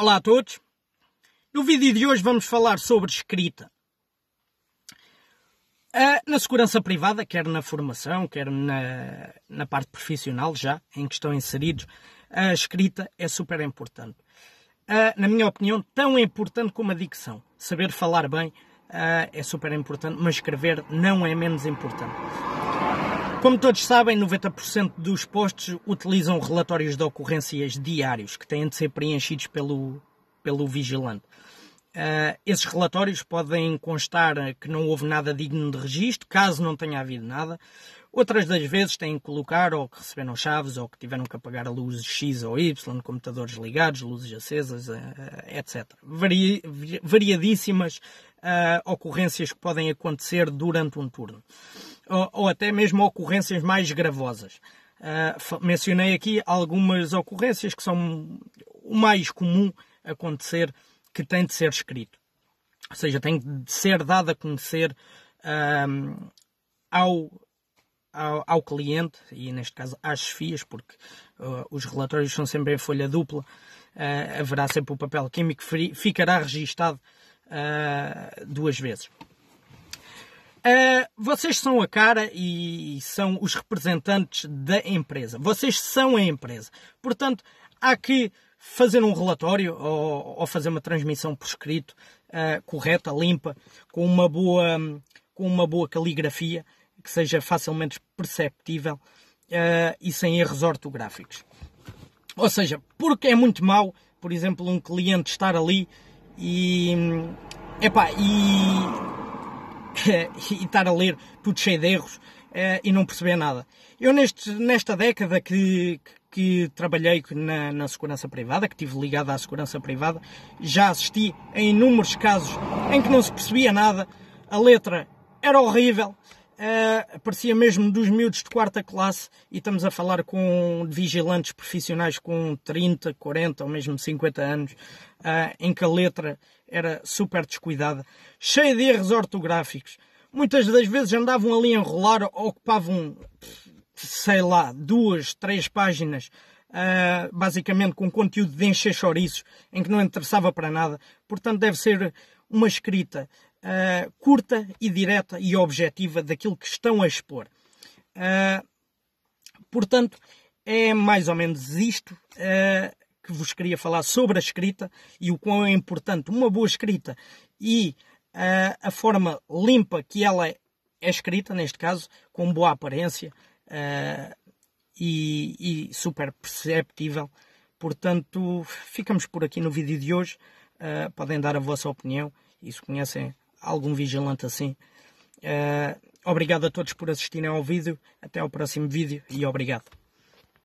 Olá a todos. No vídeo de hoje vamos falar sobre escrita. Ah, na segurança privada, quer na formação, quer na, na parte profissional já, em que estão inseridos, a escrita é super importante. Ah, na minha opinião, tão importante como a dicção. Saber falar bem ah, é super importante, mas escrever não é menos importante. Como todos sabem, 90% dos postos utilizam relatórios de ocorrências diários que têm de ser preenchidos pelo, pelo vigilante. Uh, esses relatórios podem constar que não houve nada digno de registro, caso não tenha havido nada. Outras das vezes têm que colocar ou que receberam chaves ou que tiveram que apagar a luz X ou Y, computadores ligados, luzes acesas, uh, etc. Vari, variadíssimas uh, ocorrências que podem acontecer durante um turno ou, ou até mesmo ocorrências mais gravosas. Uh, mencionei aqui algumas ocorrências que são o mais comum acontecer que tem de ser escrito. Ou seja, tem de ser dado a conhecer um, ao, ao, ao, cliente, e neste caso às FIAs, porque uh, os relatórios são sempre em folha dupla, uh, haverá sempre o papel químico, ficará registado duas vezes. Uh, vocês são a cara e são os representantes da empresa. Vocês são a empresa. Portanto, há que fazer um relatório ou, ou fazer uma transmissão por escrito uh, correta, limpa, com uma boa, com uma boa caligrafia que seja facilmente perceptível uh, e sem erros ortográficos. Ou seja, porque é muito mau, por exemplo, um cliente estar ali e, epá, e e estar a ler tudo cheio de erros eh, e não perceber nada. Eu neste, nesta década que, que trabalhei na, na, segurança privada, que tive ligado à segurança privada, já assisti a inúmeros casos em que não se percebia nada, a letra era horrível, uh, parecia mesmo dos miúdos de quarta classe e estamos a falar com vigilantes profissionais com 30, 40 ou mesmo 50 anos, uh, em que a letra era super descuidada, cheia de erros ortográficos. Muitas das vezes andavam ali a enrolar, ocupavam, sei lá, duas, três páginas Uh, basicamente com conteúdo de encher chouriços, em que não interessava para nada. Portanto, deve ser uma escrita uh, curta e direta e objetiva daquilo que estão a expor. Uh, portanto, é mais ou menos isto uh, que vos queria falar sobre a escrita e o quão é importante uma boa escrita e a forma limpa que ela é, é escrita, neste caso, com boa aparência e, e, super perceptível. Portanto, ficamos por aqui no vídeo de hoje. Uh, podem dar a vossa opinião e se conhecem algum vigilante assim. Uh, obrigado a todos por assistirem ao vídeo. Até ao próximo vídeo e obrigado.